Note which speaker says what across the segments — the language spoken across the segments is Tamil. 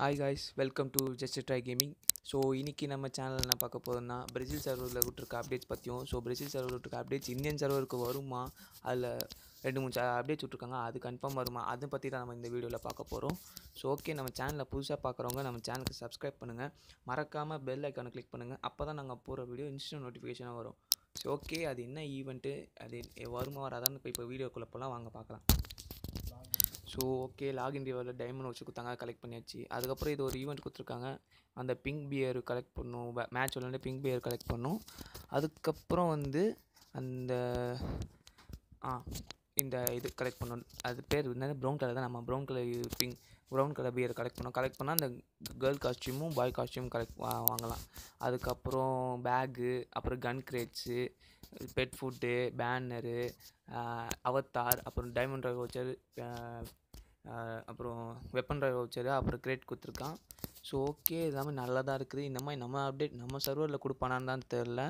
Speaker 1: hi guys welcome to just try gaming so இன்றைக்கி நம்ம சேனலில் என்ன பார்க்க போகிறோம்னா பிரேசில் சர்வரில் விட்டுருக்க அப்டேட்ஸ் பற்றியும் ஸோ பிரேசில் சர்வரில் விட்டுருக்க அப்டேட்ஸ் இந்தியன் சர்வருக்கு வருமா அதில் ரெண்டு மூணு அப்டேட்ஸ் விட்ருக்காங்க அது கன்ஃபார்ம் வருமா அதை பற்றி தான் நம்ம இந்த வீடியோவில் பார்க்க போகிறோம் ஸோ ஓகே நம்ம சேனலில் புதுசாக பார்க்குறவங்க நம்ம சேனலுக்கு சப்ஸ்கிரைப் பண்ணுங்கள் மறக்காமல் பெல் ஐக்கானை கிளிக் பண்ணுங்கள் அப்போ தான் நாங்கள் போகிற வீடியோ இன்ஸ்டன்ட் நோட்டிஃபிகேஷனாக வரும் ஸோ ஓகே அது என்ன ஈவெண்ட்டு அது வருமா வராதான்னு இப்போ வீடியோக்குள்ளே போகலாம் வாங்க பார்க்கலாம் ஸோ ஓகே லாக் ரிவரில் டைமண்ட் வச்சு கொடுத்தாங்க கலெக்ட் பண்ணியாச்சு அதுக்கப்புறம் இது ஒரு ஈவெண்ட் கொடுத்துருக்காங்க அந்த பிங்க் பியர் கலெக்ட் பண்ணும் மேட்ச் விளாண்டு பிங்க் பியர் கலெக்ட் பண்ணும் அதுக்கப்புறம் வந்து அந்த ஆ இந்த இது கலெக்ட் பண்ணணும் அது பேர் என்னது ப்ரௌன் கலர் தான் நம்ம brown colour pink brown colour bear collect பண்ணோம் கலெக்ட் பண்ணால் அந்த கேர்ள் காஸ்டியூமும் பாய் காஸ்டியூமும் கலெக்ட் வாங்கலாம் அதுக்கப்புறம் பேகு அப்புறம் gun crates pet food banner avatar அப்புறம் டைமண்ட் ட்ரைவ் வவுச்சர் அப்புறம் வெப்பன் ட்ரைவ் வவுச்சரு அப்புறம் கிரேட் கொடுத்துருக்கான் ஸோ ஓகே எல்லாமே நல்லா தான் இருக்குது இந்த மாதிரி நம்ம அப்டேட் நம்ம சர்வரில் கொடுப்பானான்னு தான் தெரில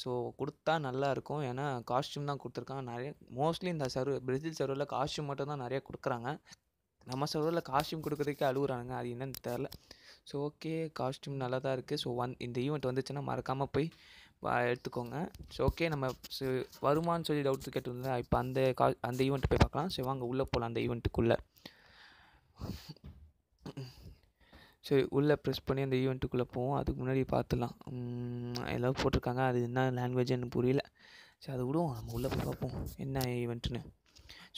Speaker 1: ஸோ கொடுத்தா நல்லாயிருக்கும் ஏன்னா காஸ்ட்யூம் தான் கொடுத்துருக்காங்க நிறைய மோஸ்ட்லி இந்த சர்வ பிரேசில் சர்வரில் காஸ்ட்யூம் மட்டும் தான் நிறையா கொடுக்குறாங்க நம்ம சொல்கிறதில் காஸ்ட்யூம் கொடுக்குறதுக்கே அழுகுறானுங்க அது என்னன்னு தெரில ஸோ ஓகே காஸ்ட்யூம் நல்லா தான் இருக்குது ஸோ வந் இந்த ஈவெண்ட் வந்துச்சுன்னா மறக்காமல் போய் எடுத்துக்கோங்க ஸோ ஓகே நம்ம வருமானு சொல்லி டவுட்ஸ் கேட்டிருந்தேன் இப்போ அந்த கா அந்த ஈவெண்ட் போய் பார்க்கலாம் ஸோ வாங்க உள்ளே போகலாம் அந்த ஈவெண்ட்டுக்குள்ளே ஸோ உள்ளே ப்ரெஸ் பண்ணி அந்த ஈவெண்ட்டுக்குள்ளே போவோம் அதுக்கு முன்னாடி பார்த்துலாம் எல்லோரும் போட்டிருக்காங்க அது என்ன லாங்குவேஜ்னு புரியல ஸோ அது விடுவோம் நம்ம உள்ளே போய் பார்ப்போம் என்ன ஈவெண்ட்டுன்னு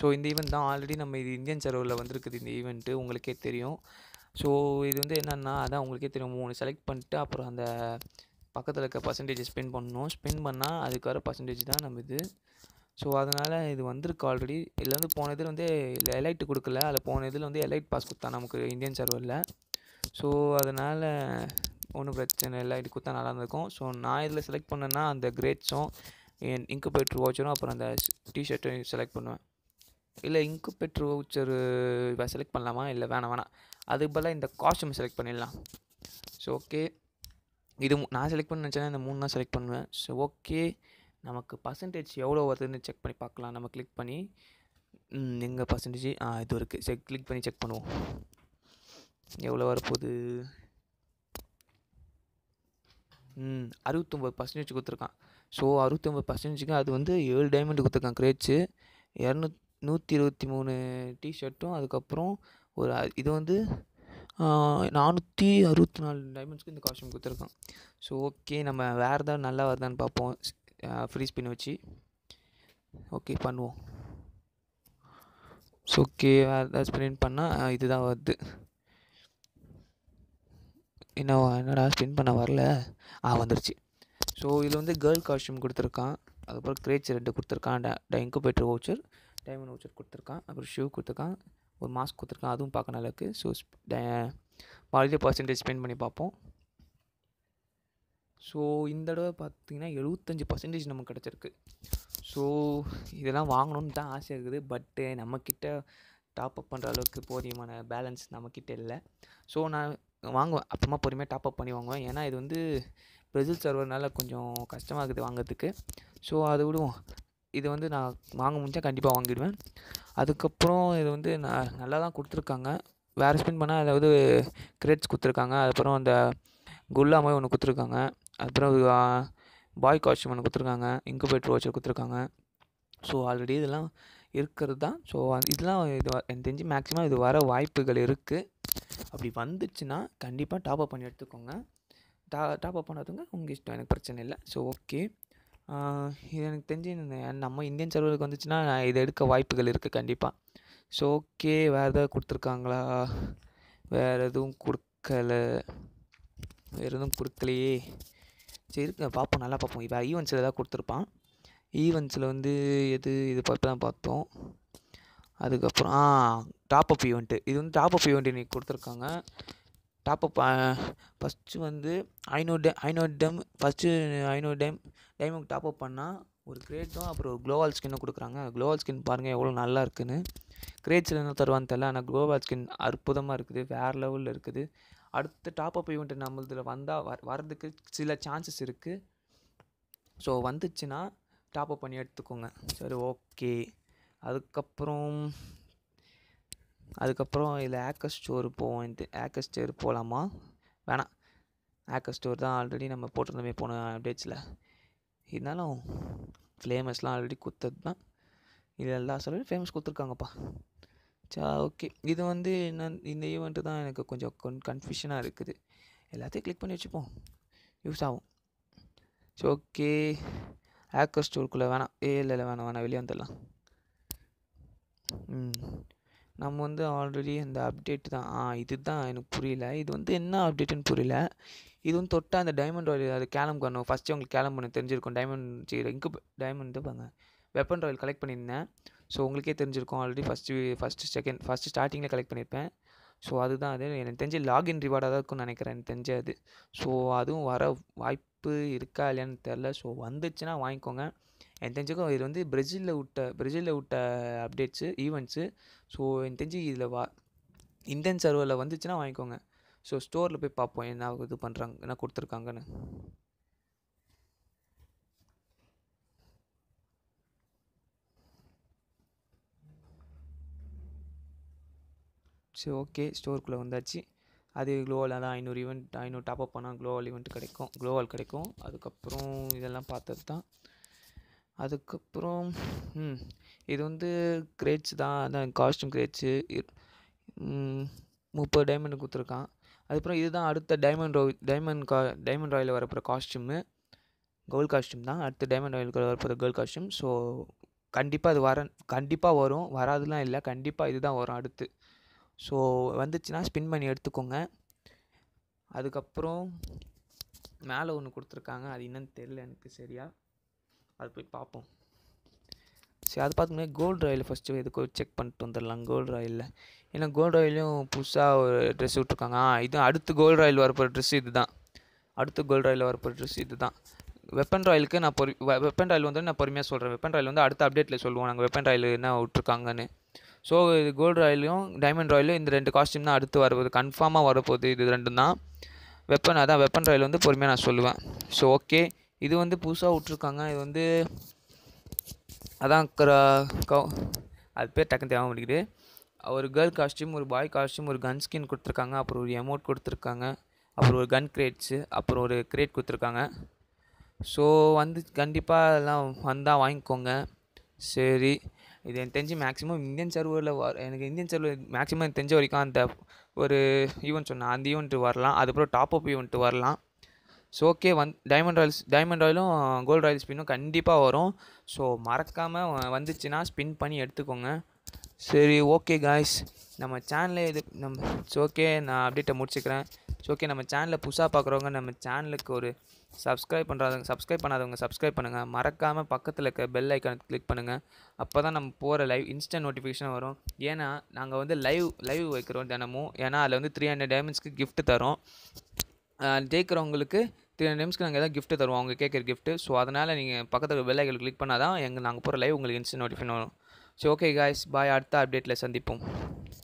Speaker 1: ஸோ இந்த ஈவெண்ட் தான் ஆல்ரெடி நம்ம இது இந்தியன் சர்வரில் வந்திருக்குது இந்த ஈவெண்ட்டு உங்களுக்கே தெரியும் ஸோ இது வந்து என்னென்னா அதான் உங்களுக்கே தெரியும் மூணு செலக்ட் பண்ணிட்டு அப்புறம் அந்த பக்கத்தில் இருக்க பர்சன்டேஜ் ஸ்பெண்ட் பண்ணணும் ஸ்பெண்ட் பண்ணால் அதுக்கு வர பர்சன்டேஜ் தான் நம்ம இது ஸோ அதனால் இது வந்திருக்கு ஆல்ரெடி இதில் வந்து போன இதில் வந்து எலைட்டு கொடுக்கல அதில் போன இதில் வந்து எலைட் பாஸ் கொடுத்தான் நமக்கு இந்தியன் சர்வரில் ஸோ அதனால் ஒன்றும் பிரச்சனை இல்லை இது கொடுத்தா நல்லா இருந்திருக்கும் ஸோ நான் இதில் செலக்ட் பண்ணேன்னா அந்த கிரேட்ஸும் என் இங்கு போய்ட்டு வாட்சரும் அப்புறம் அந்த டிஷர்ட்டும் செலக்ட் பண்ணுவேன் இல்லை இங்கு பெற்று வவுச்சர் செலக்ட் பண்ணலாமா இல்லை வேணாம் வேணாம் அதுக்கு பதிலாக இந்த காஸ்ட்யூம் செலக்ட் பண்ணிடலாம் ஸோ ஓகே இது நான் செலக்ட் பண்ண நினச்சேன்னா இந்த மூணு தான் செலக்ட் பண்ணுவேன் ஸோ ஓகே நமக்கு பர்சன்டேஜ் எவ்வளோ வருதுன்னு செக் பண்ணி பார்க்கலாம் நம்ம கிளிக் பண்ணி எங்கள் பர்சன்டேஜ் ஆ இது இருக்குது செக் கிளிக் பண்ணி செக் பண்ணுவோம் எவ்வளோ வரப்போகுது ம் அறுபத்தொம்பது பர்சன்டேஜ் கொடுத்துருக்கான் ஸோ அறுபத்தொம்பது பர்சன்டேஜுக்கு அது வந்து ஏழு டைமண்ட் கொடுத்துருக்கான் கிரேட்ஸு இரநூத் நூற்றி இருபத்தி மூணு டிஷர்ட்டும் அதுக்கப்புறம் ஒரு இது வந்து நானூற்றி அறுபத்தி நாலு டைமண்ட்ஸ்க்கு இந்த காஸ்டியூம் கொடுத்துருக்கான் ஸோ ஓகே நம்ம வேறு ஏதாவது நல்லா வருதான்னு பார்ப்போம் ஃப்ரீ ஸ்பின் வச்சு ஓகே பண்ணுவோம் ஸோ ஓகே வேறு ஏதாவது ஸ்பின் பண்ணால் இதுதான் வருது என்ன என்னடா ஸ்பின் பண்ண வரல ஆ வந்துருச்சு ஸோ இதில் வந்து கேர்ள் காஸ்டியூம் கொடுத்துருக்கான் அதுக்கப்புறம் கிரேச்சர் ரெண்டு கொடுத்துருக்கான் ட ட ஓச்சர் வவுச்சர் டைமண்ட் வவுச்சர் கொடுத்துருக்கான் அப்புறம் ஷூ கொடுத்துருக்கான் ஒரு மாஸ்க் கொடுத்துருக்கான் அதுவும் பார்க்க நல்லா இருக்குது ஸோ பாலிட்டிவ் பர்சன்டேஜ் ஸ்பெண்ட் பண்ணி பார்ப்போம் ஸோ இந்த தடவை பார்த்திங்கன்னா எழுபத்தஞ்சி பர்சன்டேஜ் நமக்கு கிடச்சிருக்கு ஸோ இதெல்லாம் வாங்கணும்னு தான் ஆசை இருக்குது பட்டு நம்மக்கிட்ட டாப் அப் பண்ணுற அளவுக்கு போதியமான பேலன்ஸ் நம்மக்கிட்ட இல்லை ஸோ நான் வாங்குவேன் அப்புறமா பொறுமையாக டாப் அப் பண்ணி வாங்குவேன் ஏன்னா இது வந்து ப்ரெசில் சர்வர்னால கொஞ்சம் கஷ்டமாக இருக்குது வாங்கிறதுக்கு ஸோ அதை விடுவோம் இது வந்து நான் வாங்க முடிஞ்சால் கண்டிப்பாக வாங்கிடுவேன் அதுக்கப்புறம் இது வந்து நான் நல்லா தான் கொடுத்துருக்காங்க வேறு ஸ்பின் பண்ணால் அதாவது கிரேட்ஸ் கொடுத்துருக்காங்க அதுக்கப்புறம் அந்த குல்லா மாதிரி ஒன்று கொடுத்துருக்காங்க அதுக்கப்புறம் பாய் காஸ்டியூம் ஒன்று கொடுத்துருக்காங்க இன்குபேட்டர் வாட்சர் கொடுத்துருக்காங்க ஸோ ஆல்ரெடி இதெல்லாம் இருக்கிறது தான் ஸோ இதெல்லாம் இது எனக்கு தெரிஞ்சு மேக்ஸிமம் இது வர வாய்ப்புகள் இருக்குது அப்படி வந்துச்சுன்னா கண்டிப்பாக டாப்அப் பண்ணி எடுத்துக்கோங்க டா டாப்அப் பண்ணாதுங்க உங்கள் இஷ்டம் எனக்கு பிரச்சனை இல்லை ஸோ ஓகே இது எனக்கு தெரிஞ்சு நம்ம இந்தியன் சர்வருக்கு வந்துச்சுன்னா இதை எடுக்க வாய்ப்புகள் இருக்குது கண்டிப்பாக ஸோ ஓகே வேறு எதாவது கொடுத்துருக்காங்களா வேறு எதுவும் கொடுக்கல வேறு எதுவும் கொடுக்கலையே சரி இருக்கு பார்ப்போம் நல்லா பார்ப்போம் வேறு ஈவெண்ட்ஸில் எதாவது கொடுத்துருப்பான் ஈவெண்ட்ஸில் வந்து எது இது பார்த்து தான் பார்த்தோம் அதுக்கப்புறம் ஆ டாப் அப் ஈவெண்ட்டு இது வந்து டாப் அப் ஈவெண்ட் இன்றைக்கி கொடுத்துருக்காங்க டாப்அப் ஃபஸ்ட்டு uh, வந்து ஐநூறு டே ஐநூறு டேம் ஃபஸ்ட்டு ஐநூறு டேம் டைமுக்கு டாப்அப் பண்ணால் ஒரு கிரேட்டும் அப்புறம் ஒரு க்ளோவால் ஸ்கின்னும் கொடுக்குறாங்க க்ளோவால் ஸ்கின் பாருங்கள் எவ்வளோ நல்லா இருக்குன்னு கிரேட்ஸில் என்ன தருவான்னு தெரில ஆனால் க்ளோவால் ஸ்கின் அற்புதமாக இருக்குது வேறு லெவலில் இருக்குது அடுத்து டாப்அப் ஈவெண்ட் நம்மளதில் வந்தால் வர வரதுக்கு சில சான்சஸ் இருக்குது ஸோ வந்துச்சுன்னா டாப்அப் பண்ணி எடுத்துக்கோங்க சரி ஓகே அதுக்கப்புறம் அதுக்கப்புறம் இதில் ஆக்கர் ஸ்டோர் போவோம் ஆக்கர் ஸ்டோர் போகலாமா வேணாம் ஆக்கர் ஸ்டோர் தான் ஆல்ரெடி நம்ம போட்டிருந்தோமே போன அப்டேட்ஸில் இருந்தாலும் ஃப்ளேமஸ்லாம் ஆல்ரெடி கொடுத்தது தான் இது எல்லா சொல்லி ஃபேமஸ் கொடுத்துருக்காங்கப்பா சா ஓகே இது வந்து என்ன இந்த ஈவெண்ட்டு தான் எனக்கு கொஞ்சம் கன் கன்ஃபியூஷனாக இருக்குது எல்லாத்தையும் கிளிக் பண்ணி வச்சுப்போம் யூஸ் ஆகும் ஸோ ஓகே ஆக்கர் ஸ்டோருக்குள்ளே வேணாம் ஏ இல்லை இல்லை வேணாம் வேணாம் வெளியே வந்துடலாம் ம் நம்ம வந்து ஆல்ரெடி அந்த அப்டேட் தான் ஆ இது தான் எனக்கு புரியல இது வந்து என்ன அப்டேட்டுன்னு புரியல இது வந்து தொட்டால் அந்த டைமண்ட் ராயல் அது கேலம் பண்ணணும் ஃபஸ்ட்டு உங்களுக்கு கேலம் பண்ண தெரிஞ்சிருக்கும் டைமண்ட் இங்கு டைமண்ட் பாங்க வெப்பன் ராயல் கலெக்ட் பண்ணியிருந்தேன் ஸோ உங்களுக்கே தெரிஞ்சிருக்கும் already first first second first ஸ்டார்டிங்கில் கலெக்ட் பண்ணியிருப்பேன் ஸோ அதுதான் அது எனக்கு தெரிஞ்சு லாகின் ரிவார்டாக தான் இருக்கும்னு நினைக்கிறேன் எனக்கு தெரிஞ்சு அது ஸோ அதுவும் வர வாய்ப்பு இருக்கா இல்லையான்னு தெரில ஸோ வந்துச்சுன்னா வாங்கிக்கோங்க எனக்கு தெரிஞ்சுக்கோ இது வந்து பிரேசிலில் விட்ட பிரேசிலில் விட்ட அப்டேட்ஸு ஈவெண்ட்ஸு ஸோ எனக்கு தெரிஞ்சு இதில் வா இந்தியன் சர்வரில் வந்துச்சுன்னா வாங்கிக்கோங்க ஸோ ஸ்டோரில் போய் பார்ப்போம் என்ன இது பண்ணுறாங்க என்ன கொடுத்துருக்காங்கன்னு சரி ஓகே ஸ்டோருக்குள்ளே வந்தாச்சு அது க்ளோவால் அதான் ஐநூறு ஈவெண்ட் ஐநூறு டாப்அப் பண்ணால் க்ளோவால் ஈவெண்ட் கிடைக்கும் க்ளோவால் கிடைக்கும் அதுக்கப்புறம் இதெல்லாம் பார்த்தது தான் அதுக்கப்புறம் இது வந்து கிரேட்ஸ் தான் அதான் காஸ்ட்யூம் கிரேட்ஸு முப்பது டைமண்ட் கொடுத்துருக்கான் அதுக்கப்புறம் இதுதான் அடுத்த டைமண்ட் ரோ டைமண்ட் கா டைமண்ட் ராயில் வரப்போகிற காஸ்ட்யூமு கோல்ட் காஸ்ட்யூம் தான் அடுத்த டைமண்ட் ராயில் வரப்போகிற கேர்ள் காஸ்ட்யூம் ஸோ கண்டிப்பாக அது வர கண்டிப்பாக வரும் வராதுலாம் இல்லை கண்டிப்பாக இதுதான் வரும் அடுத்து ஸோ வந்துச்சுன்னா ஸ்பின் பண்ணி எடுத்துக்கோங்க அதுக்கப்புறம் மேலே ஒன்று கொடுத்துருக்காங்க அது என்னன்னு தெரில எனக்கு சரியாக அது போய் பார்ப்போம் சரி அது பார்த்துக்கோங்க கோல்டு ராயில் ஃபஸ்ட்டு எதுக்கு செக் பண்ணிட்டு வந்துடலாம் கோல்டு ராயிலில் ஏன்னா கோல்டு ராயிலையும் புதுசாக ஒரு ட்ரெஸ் விட்ருக்காங்க ஆ இது அடுத்து கோல்டு ராயில் வரப்போகிற ட்ரெஸ் இது தான் அடுத்து கோல்டு ராயில் வரப்போகிற ட்ரெஸ் இது தான் வெப்பன் ராயிலுக்கு நான் பொறி வெப்பன் ராயில் வந்து நான் பொறுமையாக சொல்கிறேன் வெப்பன் ராயில் வந்து அடுத்த அப்டேட்டில் சொல்லுவோம் நாங்கள் வெப்பன் ராயில் என்ன விட்ருக்காங்கன்னு ஸோ இது கோல்டு ராயிலையும் டைமண்ட் ராயிலும் இந்த ரெண்டு காஸ்டியூம் தான் அடுத்து வரப்போகுது கன்ஃபார்மாக வரப்போகுது இது ரெண்டும் தான் வெப்பன் அதான் வெப்பன் ராயில் வந்து பொறுமையாக நான் சொல்லுவேன் ஸோ ஓகே இது வந்து புதுசாக விட்ருக்காங்க இது வந்து அதான் அது பேர் டக்குன்னு தேவை மாட்டேங்குது ஒரு கேர்ள் காஸ்டியூம் ஒரு பாய் காஸ்டியூம் ஒரு கன் ஸ்கின் கொடுத்துருக்காங்க அப்புறம் ஒரு எமோட் கொடுத்துருக்காங்க அப்புறம் ஒரு கன் கிரேட்ஸு அப்புறம் ஒரு கிரேட் கொடுத்துருக்காங்க ஸோ வந்து கண்டிப்பாக அதெல்லாம் வந்தால் வாங்கிக்கோங்க சரி இது எனக்கு தெரிஞ்சு மேக்ஸிமம் இந்தியன் சர்வரில் வர எனக்கு இந்தியன் சர்வர் மேக்ஸிமம் தெரிஞ்ச வரைக்கும் அந்த ஒரு ஈவெண்ட் சொன்னேன் அந்த ஈவெண்ட்டு வரலாம் அதுக்கப்புறம் டாப் அப் ஈவெண்ட்டு வரலாம் so okay one diamond royales diamond ராயலும் கோல்டு ராயல் ஸ்பின்னும் கண்டிப்பாக வரும் ஸோ மறக்காமல் வந்துச்சுன்னா ஸ்பின் பண்ணி எடுத்துக்கோங்க சரி ஓகே காய்ஸ் நம்ம சேனலில் இது நம் ஓகே நான் அப்டேட்டை முடிச்சுக்கிறேன் ஸோ ஓகே நம்ம சேனலில் புதுசாக பார்க்குறவங்க நம்ம சேனலுக்கு ஒரு சப்ஸ்கிரைப் பண்ணுறாதவங்க சப்ஸ்கிரைப் பண்ணாதவங்க சப்ஸ்கிரைப் பண்ணுங்கள் மறக்காமல் பக்கத்தில் இருக்க பெல் ஐக்கான் கிளிக் பண்ணுங்கள் அப்போ தான் நம்ம போகிற லைவ் இன்ஸ்டன்ட் நோட்டிஃபிகேஷன் வரும் ஏன்னா நாங்கள் வந்து லைவ் லைவ் வைக்கிறோம் தினமும் ஏன்னா அதில் வந்து த்ரீ ஹண்ட்ரட் டைமண்ட்ஸ்க்கு கிஃப்ட் தரோம் ஜெயிக்கிறவங்களுக்கு த்ரீ நிமிஷம் நாங்கள் எதாவது கிஃப்ட் தருவோம் அவங்க கேட்குற கிஃப்ட்டு ஸோ அதனால் நீங்கள் பக்கத்தில் வெள்ளைகள் கிளிக் பண்ணால் தான் எங்கள் நாங்கள் போகிற லைவ் உங்களுக்கு இன்ஸ்டன்ட் நோட்டிஃபிகேஷன் வரும் ஸோ ஓகே காய்ஸ் பாய் அடுத்த அப்டேட்டில் சந்திப்போம்